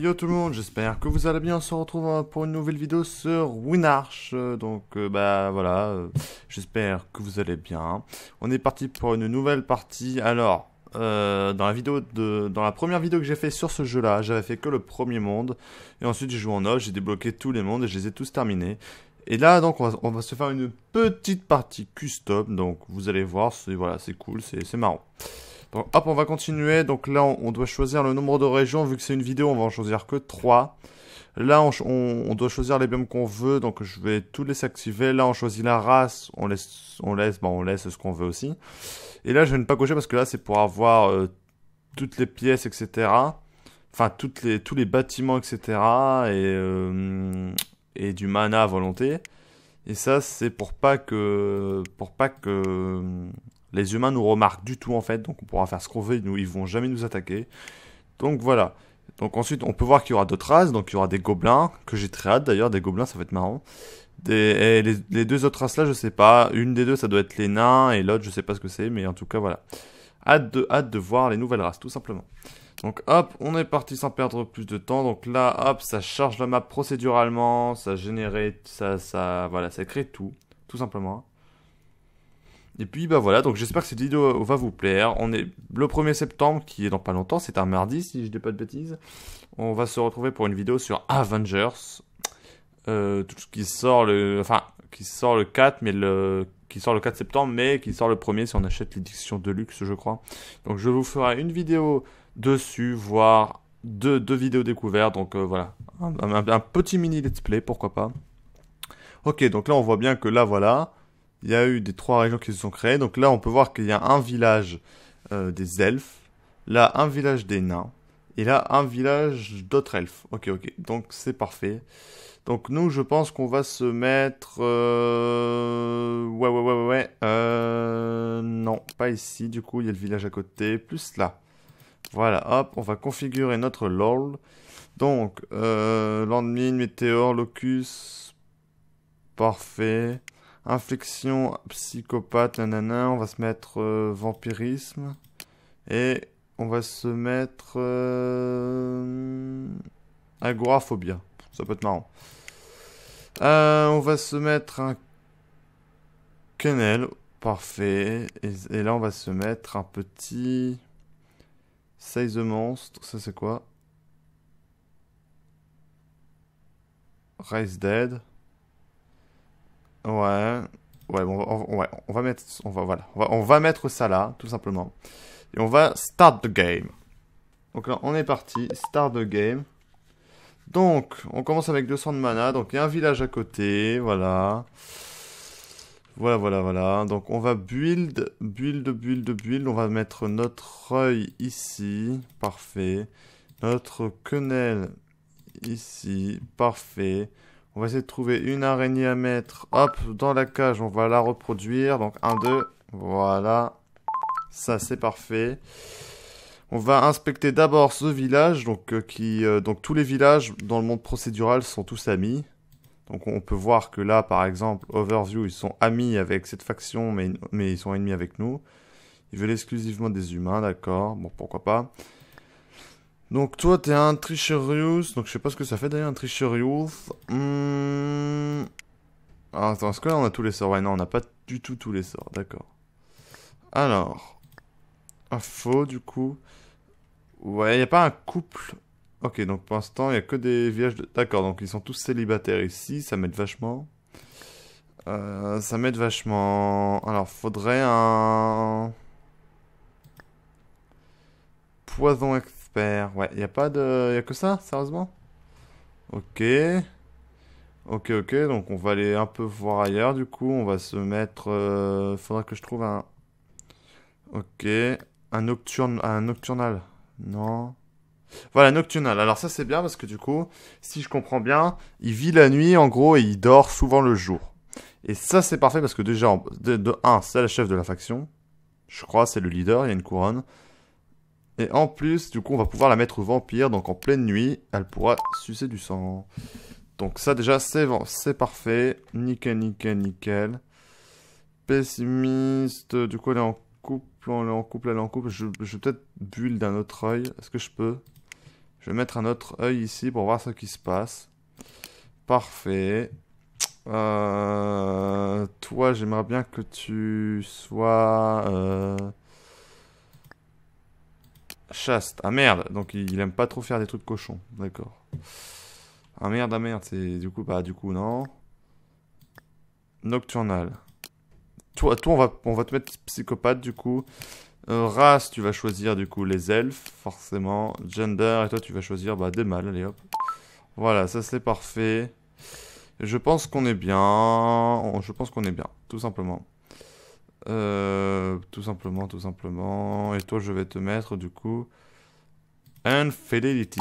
yo tout le monde, j'espère que vous allez bien. On se retrouve hein, pour une nouvelle vidéo sur Winarch. Euh, donc euh, bah voilà, euh, j'espère que vous allez bien. On est parti pour une nouvelle partie. Alors dans la vidéo de, dans la première vidéo que j'ai fait sur ce jeu-là, j'avais fait que le premier monde et ensuite j'ai joué en off, j'ai débloqué tous les mondes et je les ai tous terminés. Et là, donc, on va, se faire une petite partie custom. Donc, vous allez voir, voilà, c'est cool, c'est marrant hop, on va continuer. Donc là, on, doit choisir le nombre de régions. Vu que c'est une vidéo, on va en choisir que 3. Là, on, doit choisir les biomes qu'on veut. Donc je vais tous les activer. Là, on choisit la race. On laisse, on laisse, ben, on laisse ce qu'on veut aussi. Et là, je vais ne pas cocher parce que là, c'est pour avoir euh, toutes les pièces, etc. Enfin, toutes les, tous les bâtiments, etc. Et, euh, et du mana à volonté. Et ça, c'est pour pas que, pour pas que, les humains nous remarquent du tout en fait, donc on pourra faire ce qu'on veut, nous, ils vont jamais nous attaquer. Donc voilà. Donc ensuite, on peut voir qu'il y aura d'autres races, donc il y aura des gobelins, que j'ai très hâte d'ailleurs, des gobelins, ça va être marrant. et les, deux autres races là, je sais pas, une des deux, ça doit être les nains, et l'autre, je sais pas ce que c'est, mais en tout cas, voilà. Hâte de, hâte de voir les nouvelles races, tout simplement. Donc hop, on est parti sans perdre plus de temps. Donc là, hop, ça charge la map procéduralement, ça génère, ça, ça, voilà, ça crée tout, tout simplement. Et puis bah voilà, donc j'espère que cette vidéo va vous plaire. On est le 1er septembre, qui est dans pas longtemps, c'est un mardi si je dis pas de bêtises. On va se retrouver pour une vidéo sur Avengers. Euh, tout ce qui sort le. Enfin, qui sort le 4, mais le. Qui sort le 4 septembre, mais qui sort le 1er si on achète l'édition de luxe, je crois. Donc je vous ferai une vidéo dessus, voire deux, vidéos découvertes. Donc euh, voilà. un petit mini let's play, pourquoi pas. Ok, donc là on voit bien que là voilà il y a eu des trois régions qui se sont créées. Donc là, on peut voir qu'il y a un village euh, des elfes, là un village des nains, et là un village d'autres elfes. Ok, ok, donc c'est parfait. Donc nous, je pense qu'on va se mettre... Euh, ouais, ouais, ouais, ouais. Euh... Non, pas ici. Du coup, il y a le village à côté, plus là. Voilà, hop, on va configurer notre LOL. Donc, euh... Landmine, Météor, Locus. Parfait. Inflexion, psychopathe, nanana. On va se mettre euh, vampirisme. Et on va se mettre... Euh, agoraphobie. agoraphobia. Hein. Ça peut être marrant. Euh, on va se mettre un... Kennel. Parfait. Et, là, on va se mettre un petit... size the Monstre. Ça, c'est quoi Rise Dead. Ouais. Ouais, bon, on, va mettre, on va, voilà, on va, mettre ça là, tout simplement. Et on va start the game. Donc là, on est parti, start the game. Donc, on commence avec 200 de mana, donc il y a un village à côté, voilà. Voilà, voilà, voilà. Donc on va build, build, build, build. On va mettre notre œil ici, parfait. Notre quenelle ici, parfait. On va essayer de trouver une araignée à mettre. Hop, dans la cage, on va la reproduire. Donc 1, 2, voilà. Ça, c'est parfait. On va inspecter d'abord ce village. Donc, euh, qui, euh, tous les villages dans le monde procédural sont tous amis. Donc on peut voir que là, par exemple, Overview, ils sont amis avec cette faction, mais, mais ils sont ennemis avec nous. Ils veulent exclusivement des humains, d'accord. Bon, pourquoi pas. Donc toi, t'es un Tricherius Donc je sais pas ce que ça fait d'ailleurs, un Tricherius. Hum... Alors ah, attends, est-ce que là on a tous les sorts Ouais, non, on n'a pas du tout tous les sorts, d'accord. Alors... Info ah, du coup. Ouais, il a pas un couple. Ok, donc pour l'instant, il a que des vierges. De... D'accord, donc ils sont tous célibataires ici, ça m'aide vachement. Euh, ça m'aide vachement. Alors, faudrait un... Poison actif. Ouais, Ouais, y a pas de, y a que ça, sérieusement. Ok. Ok, ok, donc on va aller un peu voir ailleurs, du coup, on va se mettre... Il euh, faudra que je trouve un... Ok, un nocturne, un nocturnal. Non. Voilà, nocturnal. Alors ça, c'est bien, parce que du coup, si je comprends bien, il vit la nuit, en gros, et il dort souvent le jour. Et ça, c'est parfait, parce que déjà, de, 1, c'est la chef de la faction. Je crois, c'est le leader, il y a une couronne. Et en plus, du coup, on va pouvoir la mettre vampire. Donc en pleine nuit, elle pourra sucer du sang. Donc ça déjà, c'est parfait. Nickel, nickel, nickel. Pessimiste, du coup, elle est en couple, elle est en couple, elle est en couple. Je, je vais peut-être bulle d'un autre œil. Est-ce que je peux Je vais mettre un autre œil ici pour voir ce qui se passe. Parfait. Euh, toi, j'aimerais bien que tu sois... Euh, Chaste. Ah merde, donc il aime pas trop faire des trucs cochons. D'accord. Ah merde, ah merde, c'est du coup, bah du coup, non. Nocturnal. Toi, toi on, va, on va te mettre psychopathe du coup. Euh, race, tu vas choisir du coup les elfes, forcément. Gender, et toi tu vas choisir bah, des mâles, allez hop. Voilà, ça c'est parfait. Je pense qu'on est bien. Je pense qu'on est bien, tout simplement. Euh, tout simplement, tout simplement. Et toi, je vais te mettre du coup. Un Infidelity.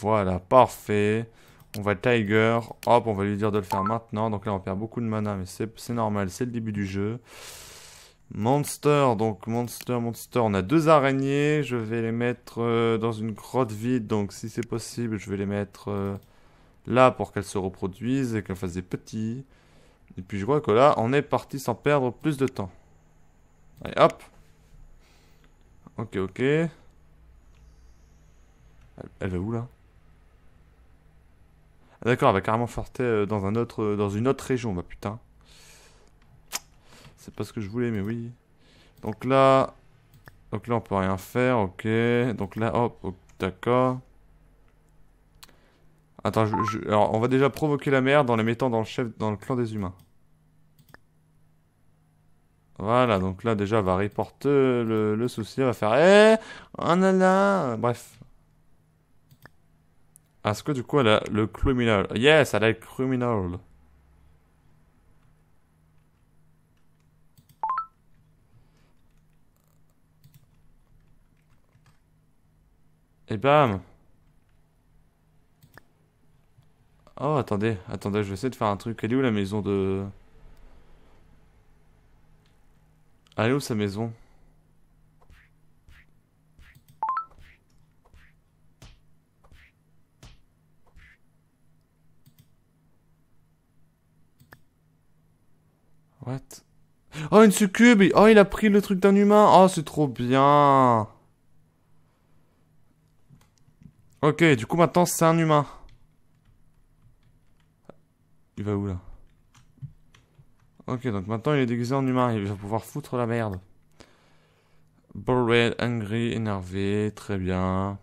Voilà, parfait. On va Tiger. Hop, on va lui dire de le faire maintenant. Donc là, on perd beaucoup de mana, mais c'est normal. C'est le début du jeu. Monster, donc Monster, Monster. On a deux araignées. Je vais les mettre euh, dans une grotte vide. Donc si c'est possible, je vais les mettre euh, là pour qu'elles se reproduisent et qu'elles fassent des petits. Et puis je crois que là, on est parti sans perdre plus de temps. Allez, hop. Ok, ok. Elle, va où là ah, D'accord, elle va carrément farter euh, dans, un autre, euh, dans une autre région, bah putain. C'est pas ce que je voulais, mais oui. Donc là... Donc là, on peut rien faire, ok. Donc là, hop, d'accord. Attends, on va déjà provoquer la merde en les mettant dans le chef, dans le clan des humains. Voilà, donc là déjà va reporter le, souci, va faire Eh Oh là Bref. Est-ce que du coup elle a le criminal Yes, elle a le criminal. Et bam Oh, attendez, attendez, je vais essayer de faire un truc. Elle est où la maison de... Elle où sa maison What Oh, une succube Oh, il a pris le truc d'un humain Oh, c'est trop bien Ok, du coup, maintenant, c'est un humain. Il va où, là Ok, donc maintenant il est déguisé en humain, il va pouvoir foutre la merde. Bored, angry, énervé, très bien.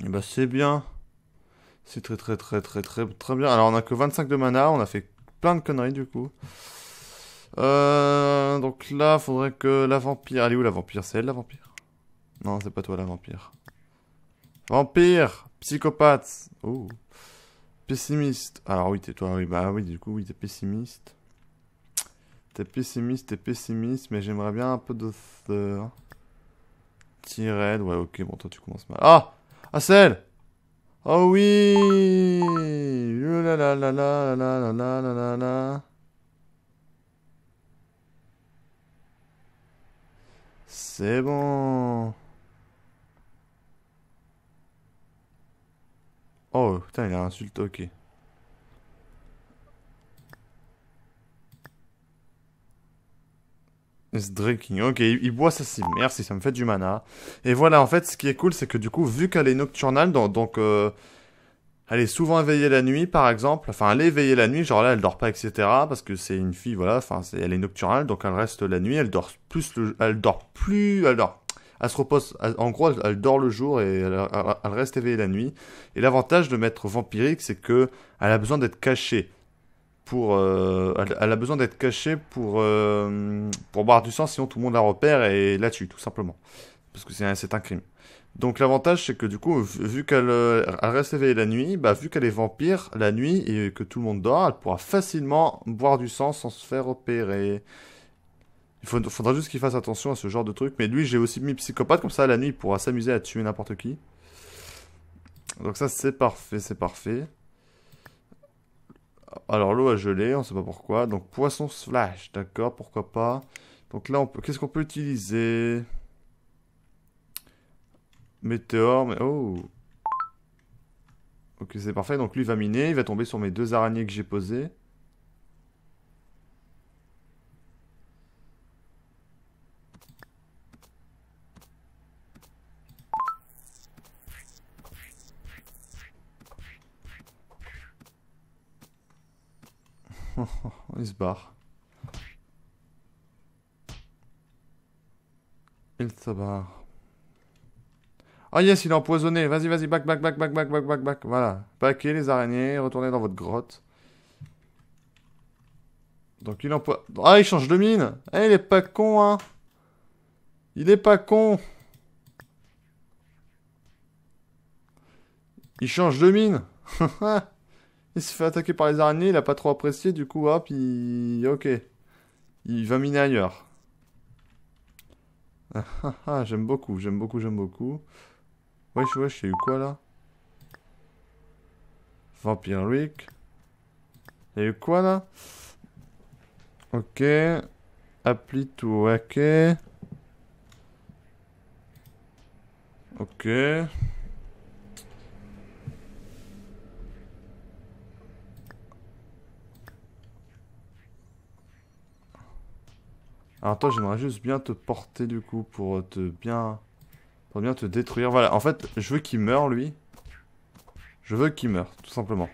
Et eh bah ben, c'est bien. C'est très très très très très très bien. Alors on a que 25 de mana, on a fait plein de conneries du coup. Euh, donc là, faudrait que la vampire... Elle est où la vampire C'est elle la vampire Non, c'est pas toi la vampire. Vampire Psychopathe Oh pessimiste. Alors oui, t'es toi, oui, bah oui, du coup, oui, t'es pessimiste. T'es pessimiste, t'es pessimiste, mais j'aimerais bien un peu de Tirade, ouais, ok, bon, toi, tu commences mal. Ah Ah, celle Oh oui C'est bon Oh, putain, il a insulté, ok. drinking. Ok, il boit ça, cible. Merci, ça me fait du mana. Et voilà, en fait, ce qui est cool, c'est que du coup, vu qu'elle est nocturnale, donc, euh, elle est souvent éveillée la nuit, par exemple. Enfin, elle est éveillée la nuit, genre là, elle dort pas, etc. Parce que c'est une fille, voilà. Enfin, elle est nocturnale, donc elle reste la nuit. Elle dort plus, le, elle dort plus, elle dort elle se repose, en gros, elle, dort le jour et elle, reste éveillée la nuit. Et l'avantage de mettre vampirique, c'est que elle a besoin d'être cachée. Pour, euh, elle, a besoin d'être cachée pour, euh, pour boire du sang, sinon tout le monde la repère et la tue, tout simplement. Parce que c'est un, crime. Donc l'avantage, c'est que du coup, vu qu'elle euh, reste éveillée la nuit, bah, vu qu'elle est vampire la nuit et que tout le monde dort, elle pourra facilement boire du sang sans se faire opérer. Il faudra juste qu'il fasse attention à ce genre de truc. Mais lui, j'ai aussi mis psychopathe, comme ça, la nuit, il pourra s'amuser à tuer n'importe qui. Donc ça, c'est parfait, c'est parfait. Alors, l'eau a gelé, on ne sait pas pourquoi. Donc, poisson slash, d'accord, pourquoi pas. Donc là, qu'est-ce qu'on peut utiliser Météor, mais... Oh Ok, c'est parfait. Donc lui, va miner, il va tomber sur mes deux araignées que j'ai posées. barre. Il se barre. Ah, yes, il est empoisonné. Vas-y, vas-y, back, back, back, back, back, back, back, back. Voilà. Paquet les araignées, retournez dans votre grotte. Donc il empoisonne. Ah, il change de mine. Eh, il est pas con, hein. Il est pas con. Il change de mine. il s'est fait attaquer par les araignées, il a pas trop apprécié, du coup, hop, il... Ok. Il va miner ailleurs. Ah, ah, ah j'aime beaucoup, j'aime beaucoup, j'aime beaucoup. Wesh, wesh, il y a eu quoi, là Vampire Rick. Il y a eu quoi, là Ok. Appli to ok. Ok. Alors toi, j'aimerais juste bien te porter du coup pour te bien... Pour bien te détruire. Voilà, en fait, je veux qu'il meure, lui. Je veux qu'il meure, tout simplement.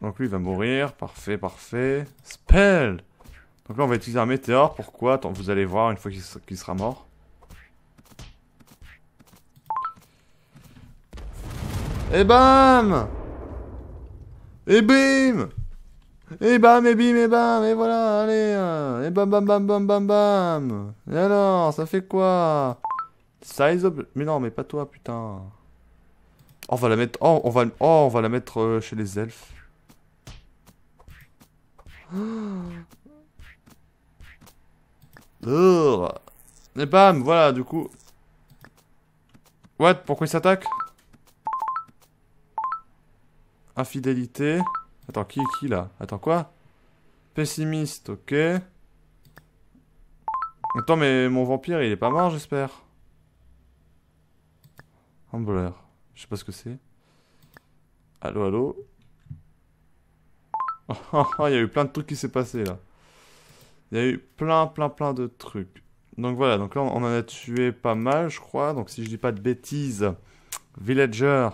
Donc lui, il va mourir. Parfait, parfait. Spell Donc là, on va utiliser un météore. Pourquoi Vous allez voir une fois qu'il sera mort. Et bam Et bim et bam, et bim, et bam, et voilà, allez, hein. et bam, bam, bam, bam, bam, bam. Et alors, ça fait quoi Size up, mais non, mais pas toi, putain. on va la mettre, oh, on va, oh, on va la mettre euh, chez les elfes. Et bam, voilà, du coup. What Pourquoi il s'attaque Infidélité. Attends, qui est qui là Attends, quoi Pessimiste, ok. Attends, mais mon vampire, il est pas mort, j'espère. Humbler. Je sais pas ce que c'est. Allô, allô Il oh, y a eu plein de trucs qui s'est passé là. Il y a eu plein, plein, plein de trucs. Donc voilà, donc là on en a tué pas mal, je crois. Donc si je dis pas de bêtises, Villager,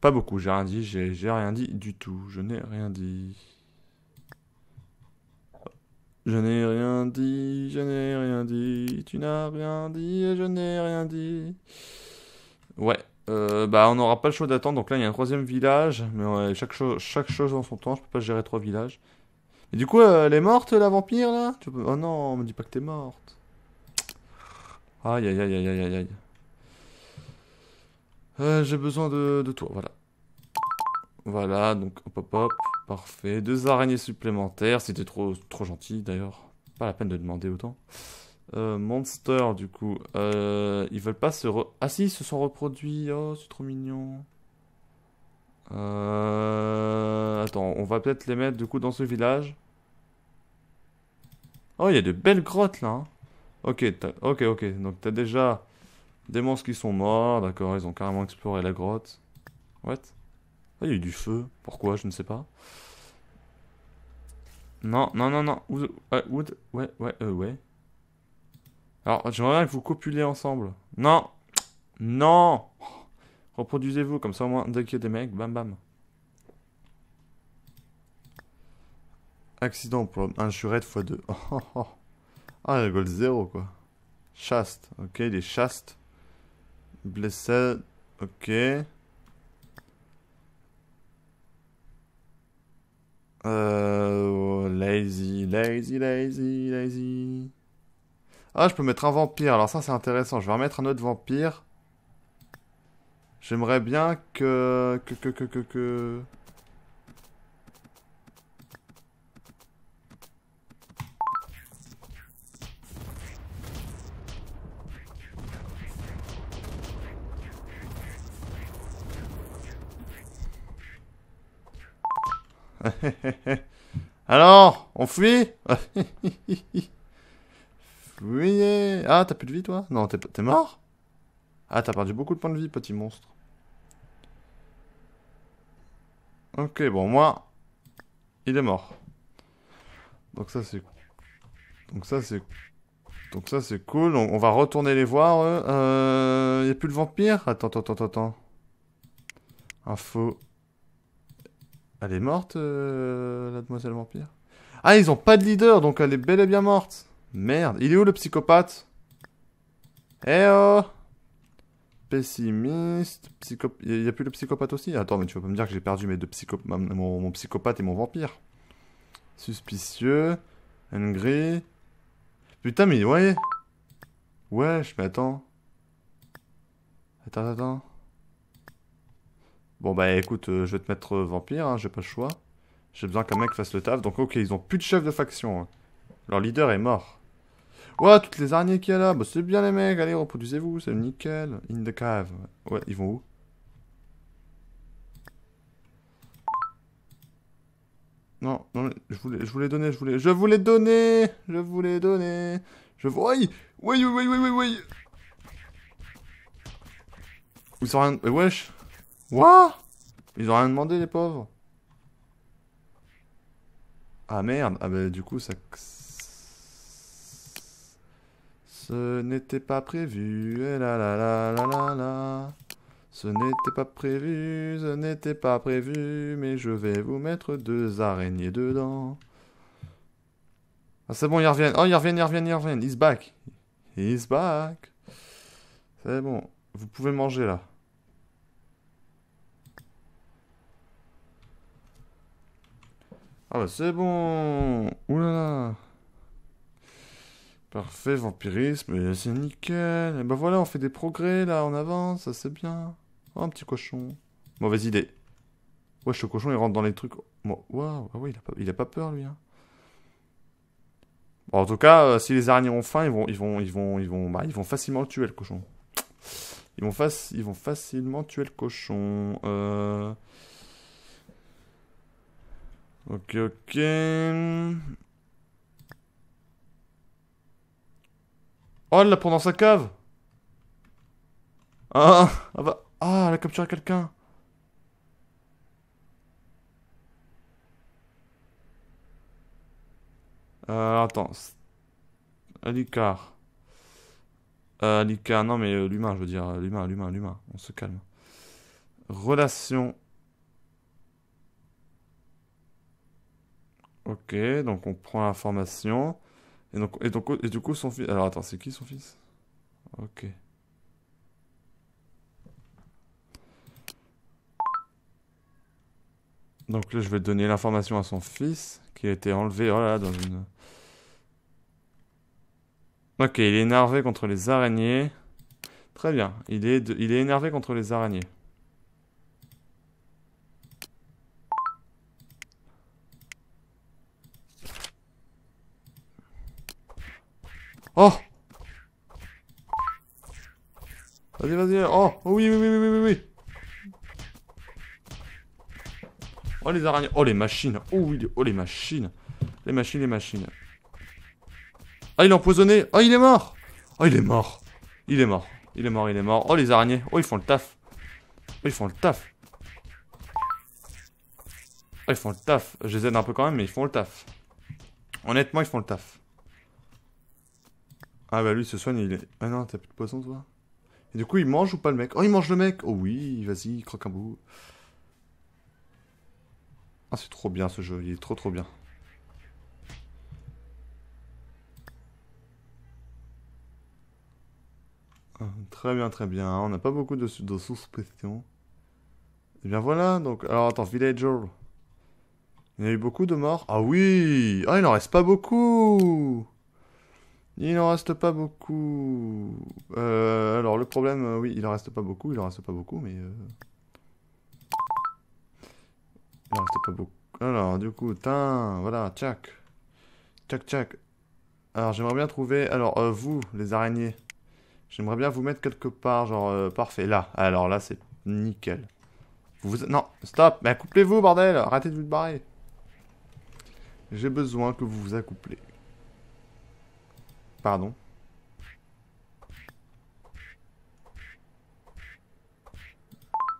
pas beaucoup, j'ai rien dit, j'ai rien dit du tout. Je n'ai rien dit. Je n'ai rien dit, je n'ai rien dit, tu n'as rien dit et je n'ai rien dit. Ouais, euh, bah on n'aura pas le choix d'attendre, donc là il y a un troisième village, mais chaque, chaque chose dans son temps, je peux pas gérer trois villages. Et du coup, euh, elle est morte la vampire là Oh non, on me dit pas que t'es morte. Aïe aïe aïe aïe aïe aïe. Euh, j'ai besoin de, toi, voilà. Voilà, donc hop hop hop, parfait. Deux araignées supplémentaires, c'était trop, trop gentil d'ailleurs. Pas la peine de demander autant. Euh, monster, du coup. Euh, ils veulent pas se... Ah si, ils se sont reproduits. Oh, c'est trop mignon. Attends, on va peut-être les mettre du coup dans ce village. Oh, il y a de belles grottes là. Hein. Ok, ok, ok. Donc t'as déjà des monstres qui sont morts, d'accord, ils ont carrément exploré la grotte. What ah, Il y a eu du feu, pourquoi, je ne sais pas. Non, non, non, non, wood, euh, ouais, ouais, ouais, euh, ouais. Alors, j'aimerais bien que vous copulez ensemble. Non Non Reproduisez-vous, comme ça au moins, dès qu'il y a des mecs, bam bam. Accident pour un jurette x2. Oh, Ah, il rigole zéro, quoi. Chaste. Ok, il est chaste. Blessé, ok. Euh, lazy, lazy, lazy, lazy. Ah, je peux mettre un vampire. Alors ça, c'est intéressant. Je vais mettre un autre vampire. J'aimerais bien que... Que, que, que, que, que... Alors, on fuit Fuyez Ah, t'as plus de vie, toi Non, t'es mort Ah, t'as perdu beaucoup de points de vie, petit monstre. Ok, bon, moi, il est mort. Donc ça, c'est... Donc ça, c'est... Donc ça, c'est cool. On, va retourner les voir, eux. Euh, plus le vampire Attends, attends, attends, attends. Info. Elle est morte, euh, la demoiselle vampire Ah, ils ont pas de leader, donc elle est bel et bien morte. Merde, il est où le psychopathe Eh oh Pessimiste, psychopathe... Il a plus le psychopathe aussi Attends, mais tu vas pas me dire que j'ai perdu mes deux psychopathe mon, mon, psychopathe et mon vampire. Suspicieux, angry... Putain, mais ouais Wesh, mais attends... Attends, attends... Bon bah écoute, euh, je vais te mettre euh, vampire, hein, j'ai pas le choix. J'ai besoin qu'un mec fasse le taf, donc ok, ils ont plus de chef de faction. Hein. Leur leader est mort. Ouais, toutes les araignées qu'il y a là, bah c'est bien les mecs, allez, reproduisez-vous, c'est nickel. In the cave. Ouais, ils vont où Non, non, je voulais, je voulais donner, je voulais, je voulais donner, je voulais donner, je voulais, oui, oui, oui, oui, oui, oui. Ils sont rien, eh, wesh. Wouah Ils ont rien demandé, les pauvres. Ah merde, ah bah du coup ça... Ce n'était pas prévu, et eh là la la la là. Ce n'était pas prévu, ce n'était pas prévu, mais je vais vous mettre deux araignées dedans. Ah c'est bon, ils reviennent, oh ils reviennent, ils reviennent, ils reviennent, he's back. He's back. C'est bon, vous pouvez manger là. Ah bah c'est bon Ouh là là. Parfait, vampirisme, c'est nickel. Et bah voilà, on fait des progrès là, on avance, ça c'est bien. Oh, un petit cochon. Mauvaise idée. Wesh, ce cochon il rentre dans les trucs. Waouh, ah il a, pas, peur lui. Hein. en tout cas, euh, si les araignées ont faim, ils vont, ils vont, ils vont, ils vont, bah, ils vont facilement tuer le cochon. Ils vont, ils vont facilement tuer le cochon. Euh. Ok, ok. Oh, elle la prend dans sa cave Ah, ah, ah, bah, ah, elle a capturé quelqu'un Euh, attends. Alicar. Euh, non mais euh, l'humain, je veux dire. Euh, l'humain, l'humain, l'humain. On se calme. Relation Ok, donc on prend l'information. Et donc, et du coup, son fils. Alors attends, c'est qui son fils Ok. Donc là, je vais donner l'information à son fils qui a été enlevé. là, dans une. Ok, il est énervé contre les araignées. Très bien, il est, il est énervé contre les araignées. Oh Vas-y, vas-y. Oh. oh, oui, oui, oui, oui, oui, oui. Oh, les araignées. Oh, les machines. Oh, oui, oh, les machines. Les machines, les machines. Ah, il est empoisonné. Oh, il est mort. Oh, il est mort. Il est mort. Il est mort, il est mort. Oh, les araignées. Oh, ils font le taf. Oh, ils font le taf. Oh, ils font le taf. Je les aide un peu quand même, mais ils font le taf. Honnêtement, ils font le taf. Ah bah lui, il se soigne, il est... Ah non, t'as plus de poisson toi Et du coup, il mange ou pas le mec Oh, il mange le mec Oh oui, vas-y, croque un bout. Ah, c'est trop bien ce jeu, il est trop trop bien. Ah, très bien, très bien. On n'a pas beaucoup de, de précision. Et eh bien voilà, donc... Alors attends, Villager. Il y a eu beaucoup de morts Ah oui Ah, il en reste pas beaucoup il en reste pas beaucoup. Euh, alors le problème, euh, oui, il en reste pas beaucoup, il en reste pas beaucoup, mais... Euh, il en reste pas beaucoup. Alors du coup, tiens, voilà, tchac. Tchac, tchac. Alors j'aimerais bien trouver... Alors vous, les araignées, j'aimerais bien vous mettre quelque part, genre parfait, là. Alors là, c'est nickel. Vous... Non, stop, mais accouplez-vous, bordel, arrêtez de vous barrer. J'ai besoin que vous vous accouplez. Pardon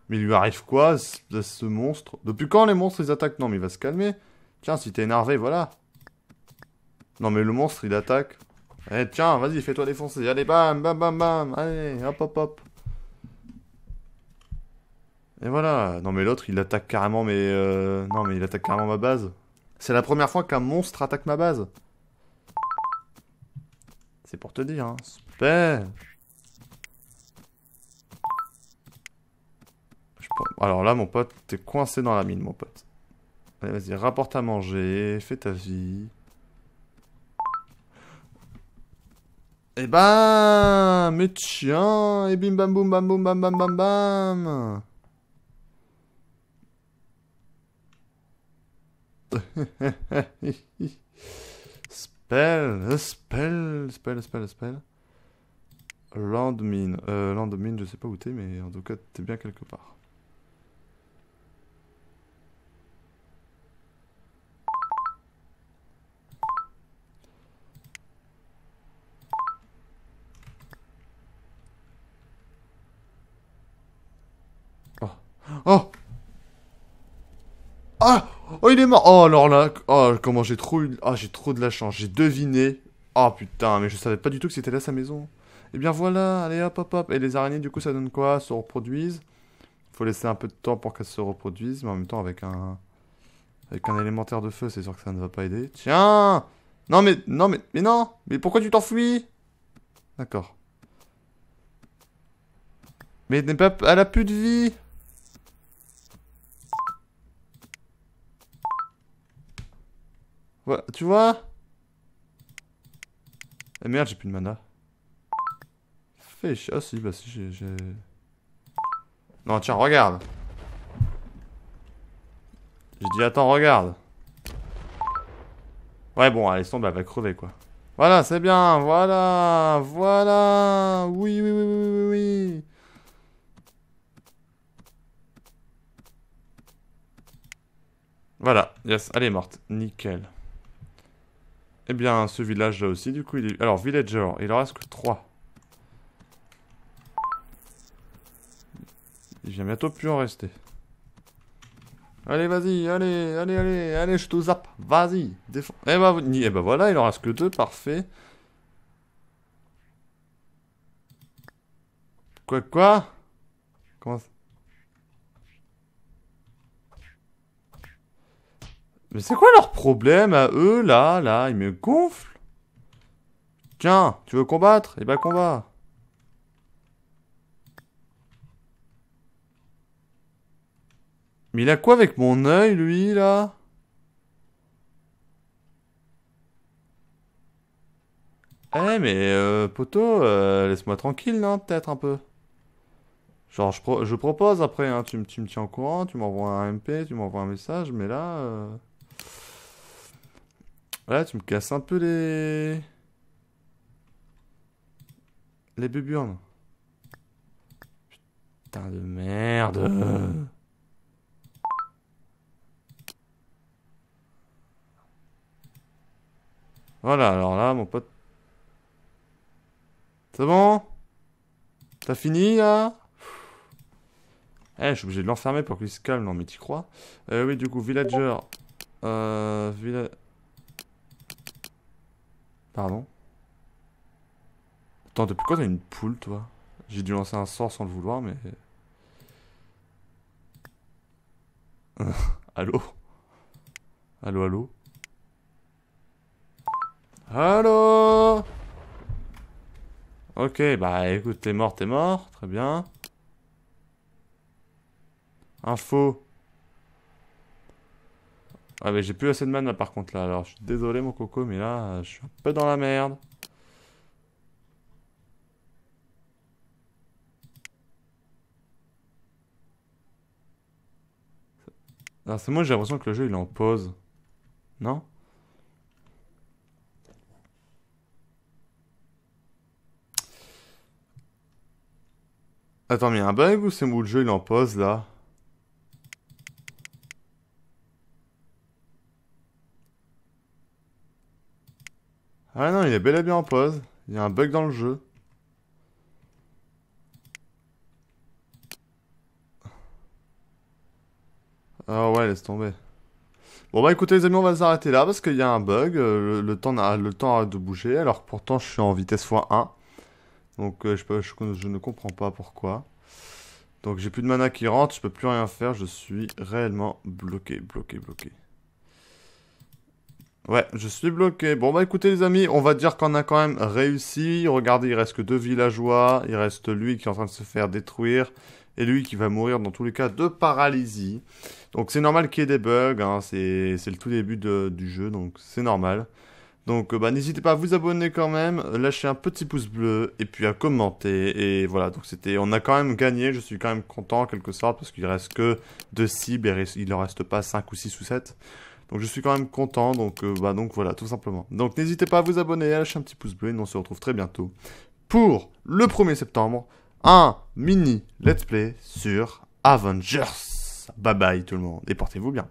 Mais il lui arrive quoi, ce, monstre Depuis quand les monstres, ils attaquent Non, mais il va se calmer. Tiens, si t'es énervé, voilà. Non, mais le monstre, il attaque. Eh, tiens, vas-y, fais-toi défoncer. Allez, bam, bam, bam, bam. Allez, hop, hop, hop. Et voilà. Non, mais l'autre, il attaque carrément mais euh, Non, mais il attaque carrément ma base. C'est la première fois qu'un monstre attaque ma base. C'est pour te dire, hein. Super Alors là, mon pote, t'es coincé dans la mine, mon pote. Allez, vas-y, rapporte à manger, fais ta vie. Eh ben, mais tiens, et bim bam boum bam boum bam bam bam bam. Spell, spell, spell, spell, spell. Landmine. Euh, landmine, je sais pas où t'es, mais en tout cas, t'es bien quelque part. Oh, il est mort. Oh, alors là. Oh, comment j'ai trop eu. Ah, j'ai trop de la chance. J'ai deviné. Ah putain, mais je savais pas du tout que c'était là sa maison. Et eh bien voilà, allez hop hop hop. Et les araignées, du coup, ça donne quoi Se reproduisent. Faut laisser un peu de temps pour qu'elles se reproduisent, mais en même temps, avec un. Avec un élémentaire de feu, c'est sûr que ça ne va pas aider. Tiens Non mais, non mais, mais non Mais pourquoi tu t'enfuis D'accord. Mais elle n'est pas... Elle a plus de vie tu vois Eh merde, j'ai plus de mana. Fais Ah si, bah si, j'ai... Non, tiens, regarde J'ai dit, attends, regarde Ouais, bon, allez, tombe, elle va crever, quoi. Voilà, c'est bien, voilà, voilà, oui, oui, oui, oui, oui, Voilà, yes, elle est morte, nickel. Eh bien, ce village-là aussi, du coup, il est... Alors, villager, il en reste que 3. Il vient bientôt plus en rester. Allez, vas-y, allez, allez, allez, allez, je te zappe. Vas-y, défends. Eh bah, ben, eh ben voilà, il en reste que 2, parfait. Quoi, quoi Comment ça Mais c'est quoi leur problème à eux, là, là Ils me gonflent Tiens, tu veux combattre Eh ben, combat Mais il a quoi avec mon œil, lui, là Eh, mais euh, poteau, euh, laisse-moi tranquille, non Peut-être un peu. Genre, je, je propose après, hein, tu, tu me tiens en courant, tu m'envoies un MP, tu m'envoies un message, mais là... Euh, voilà, tu me casses un peu les... Les buburnes. Putain de merde. Voilà, alors là, mon pote... C'est bon T'as fini, là Eh, je suis obligé de l'enfermer pour qu'il se calme, non mais t'y crois euh, Oui, du coup, villager... Euh, Pardon Attends, depuis quand t'as une poule, toi J'ai dû lancer un sort sans le vouloir, mais... allô Allô, allô Allô Ok, bah écoute, t'es mort, t'es mort, très bien. Info. Ah mais j'ai plus assez de mana par contre là, alors je suis désolé mon coco, mais là je suis un peu dans la merde. Ah, c'est moi j'ai l'impression que le jeu il est en pause. Non Attends mais il un bug ou c'est où le jeu il est en pause là Ah non, il est bel et bien en pause. Il y a un bug dans le jeu. Ah ouais, laisse tomber. Bon bah écoutez les amis, on va s'arrêter là parce qu'il y a un bug. Euh, le, temps a, le temps arrête de bouger alors pourtant je suis en vitesse x1. Donc euh, je, je, ne comprends pas pourquoi. Donc j'ai plus de mana qui rentre, je peux plus rien faire, je suis réellement bloqué, bloqué, bloqué. Ouais, je suis bloqué. Bon bah écoutez les amis, on va dire qu'on a quand même réussi. Regardez, il reste que deux villageois, il reste lui qui est en train de se faire détruire et lui qui va mourir dans tous les cas de paralysie. Donc c'est normal qu'il y ait des bugs, hein. c'est le tout début du jeu, donc c'est normal. Donc euh, bah, n'hésitez pas à vous abonner quand même, lâcher un petit pouce bleu et puis à commenter. Et voilà, donc c'était, on a quand même gagné, je suis quand même content en quelque sorte parce qu'il reste que deux cibles, il ne reste pas 5 ou 6 ou 7. Donc je suis quand même content, donc, euh, bah, donc voilà, tout simplement. Donc n'hésitez pas à vous abonner, à lâcher un petit pouce bleu, et nous on se retrouve très bientôt pour le 1er septembre, un mini let's play sur Avengers. Bye bye tout le monde, et portez-vous bien.